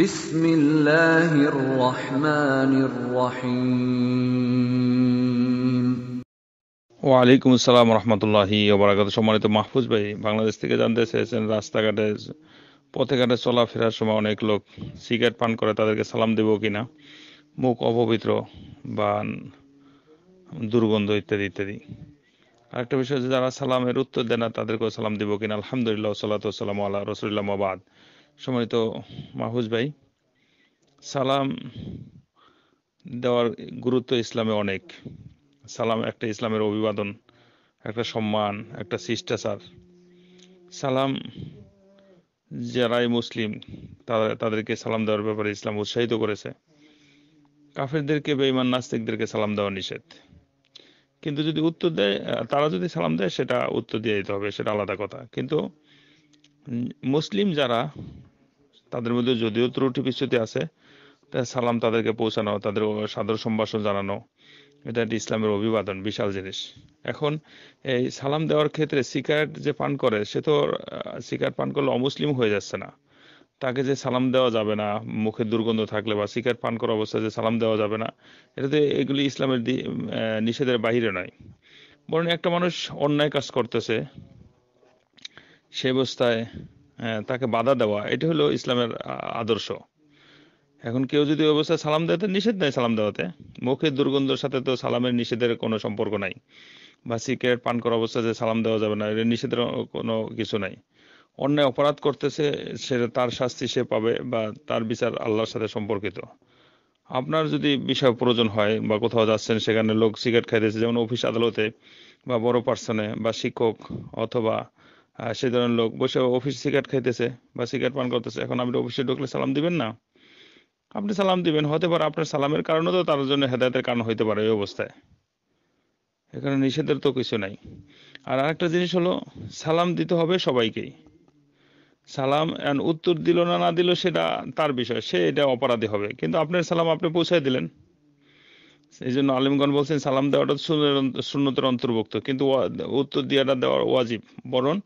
বিসমিল্লাহির রহমানির রহিম ওয়ালাইকুম আসসালাম রহমতুল্লাহি ওবরাকাত সম্মানিত মাহফুজ ভাই বাংলাদেশ থেকে জানতে চেয়েছেন রাস্তাঘাটে পথে ঘাটে চলাফেরার সময় অনেক লোক সিগারেট পান করে তাদেরকে সালাম দেব কিনা মুখ অপবিত্র বা দুর্গন্ধ ইত্যাদি ইত্যাদি আরেকটা বিষয় যে যারা সালামের উত্তর দেয় না তাদেরকেও সালাম দেব কিনা আলহামদুলিল্লাহ সাল্লাহ সাল্লাম আল্লাহ রসুল্লাহ মাবাদ সম্মানিত মাহফুজ ভাই সালাম দেওয়ার গুরুত্ব ইসলামে অনেক সালাম একটা ইসলামের অভিবাদন একটা সম্মান একটা শিষ্টাচার সালাম যারাই মুসলিম তারা তাদেরকে সালাম দেওয়ার ব্যাপারে ইসলাম উৎসাহিত করেছে কাফেরদেরকে বেঈমান নাস্তিকদেরকে সালাম দেওয়া নিষেধ কিন্তু যদি উত্তর দেয় তারা যদি সালাম দেয় সেটা উত্তর দিয়ে দিতে হবে সেটা আলাদা কথা কিন্তু মুসলিম যারা তাদের মধ্যে যদিও ত্রুটি বিচ্যুতি আছে সালাম তাদেরকে পৌঁছানো তাদের সাদর সম্ভাষণ জানানো এটা একটা ইসলামের অভিবাদন বিশাল জিনিস এখন এই সালাম দেওয়ার ক্ষেত্রে সিগারেট যে পান করে সে তো সিগারেট পান করলে অমুসলিম হয়ে যাচ্ছে না তাকে যে সালাম দেওয়া যাবে না মুখে দুর্গন্ধ থাকলে বা সিগারেট পান করা অবস্থায় যে সালাম দেওয়া যাবে না এটা তো এগুলি ইসলামের নিষেধের বাহিরে নয় বরং একটা মানুষ অন্যায় কাজ করতেছে সে অবস্থায় হ্যাঁ, তাকে বাধা দেওয়া এটা হলো ইসলামের আদর্শ এখন কেউ যদি অবস্থায় সালাম দেয় তো নিষেধ নেই সালাম দেওয়াতে মুখের দুর্গন্ধের সাথে তো সালামের নিষেধের কোনো সম্পর্ক নাই বা সিগারেট পান করা অবস্থায় যে সালাম দেওয়া যাবে না এটা নিষেধের কোনো কিছু নাই অন্য অপরাধ করতেছে সে তার শাস্তি সে পাবে বা তার বিচার আল্লাহর সাথে সম্পর্কিত আপনার যদি বিষয় প্রয়োজন হয় বা কোথাও যাচ্ছেন সেখানে লোক সিগারেট খাইতেছে যেমন অফিস আদালতে বা বড় পার্সনে বা শিক্ষক অথবা আর সে ধরনের লোক বসে অফিস সিগারেট খাইতেছে বা সিগারেট পান করতেছে এখন আপনি অফিসে ঢুকলে সালাম দিবেন না আপনি সালাম দিবেন হতে পারে আপনার সালামের কারণে তো তার জন্য হেদায়তের কারণ হইতে পারে এই অবস্থায় এখানে নিষেধের তো কিছু নাই আর আরেকটা জিনিস হলো সালাম দিতে হবে সবাইকেই সালাম উত্তর দিল না না দিল সেটা তার বিষয় সে এটা অপরাধী হবে কিন্তু আপনার সালাম আপনি পৌঁছায় দিলেন এই জন্য আলিমগণ বলছেন সালাম দেওয়াটা সুন্নতের অন্তর্ভুক্ত কিন্তু উত্তর দেওয়াটা দেওয়ার ওয়াজিব বরণ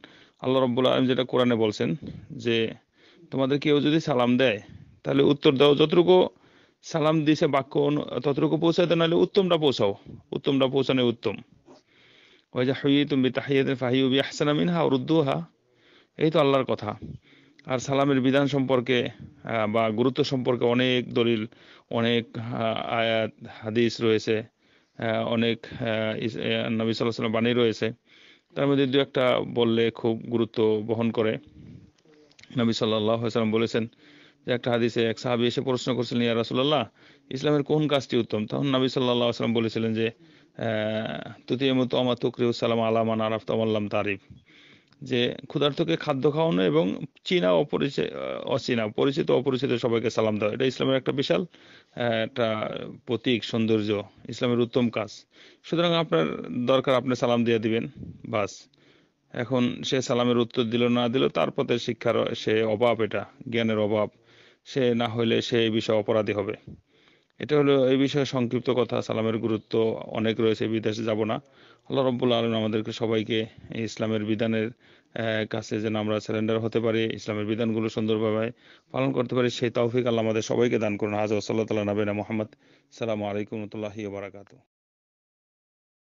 আল্লাহ রব্বুল আলম যেটা কোরআনে বলছেন যে তোমাদের কেউ যদি সালাম দেয় তাহলে উত্তর দাও যতটুকু সালাম দিছে বাক্য ততটুকু দেয় নাহলে উত্তমটা পৌঁছাও উত্তমটা পৌঁছানো উত্তম ওই যে হুই তুমি তাহিয়াতেন ফাহিউবি হা মিনহা হা এই তো আল্লাহর কথা আর সালামের বিধান সম্পর্কে বা গুরুত্ব সম্পর্কে অনেক দলিল অনেক আয়াত হাদিস রয়েছে অনেক নবী সাল্লাহ সাল্লাম বাণী রয়েছে তার মধ্যে দু একটা বললে খুব গুরুত্ব বহন করে নবী সাল্লাহ সাল্লাম বলেছেন যে একটা হাদিসে এক সাহাবি এসে প্রশ্ন করছিলেন ইয়া রাসুল্লাহ ইসলামের কোন কাজটি উত্তম তখন নবী সাল্লাহ সাল্লাম বলেছিলেন যে মতো আমার তুকরিউসালাম আলামান আরাফতাম আল্লাম তারিফ যে ক্ষুধার্তকে খাদ্য খাওয়ানো এবং চীনা অপরিচিত অচীনা পরিচিত অপরিচিত সবাইকে সালাম দেওয়া এটা ইসলামের একটা বিশাল একটা প্রতীক সৌন্দর্য ইসলামের উত্তম কাজ সুতরাং আপনার দরকার আপনি সালাম দিয়ে দিবেন বাস এখন সে সালামের উত্তর দিল না দিল তার পথে শিক্ষার সে অভাব এটা জ্ঞানের অভাব সে না হইলে সে এই বিষয়ে অপরাধী হবে এটা হলো এই বিষয়ে সংক্ষিপ্ত কথা সালামের গুরুত্ব অনেক রয়েছে বিদেশে যাব না আল্লাহ রব্বুল আলম আমাদেরকে সবাইকে ইসলামের বিধানের কাছে যেন আমরা সারেন্ডার হতে পারি ইসলামের বিধানগুলো সুন্দরভাবে পালন করতে পারি সেই তৌফিক আল্লাহ আমাদের সবাইকে দান করুন হাজর সাল্লাহ তাল্লাহ নবীনা মোহাম্মদ সালাম আলাইকুম রহমতুল্লাহি বারাকাতু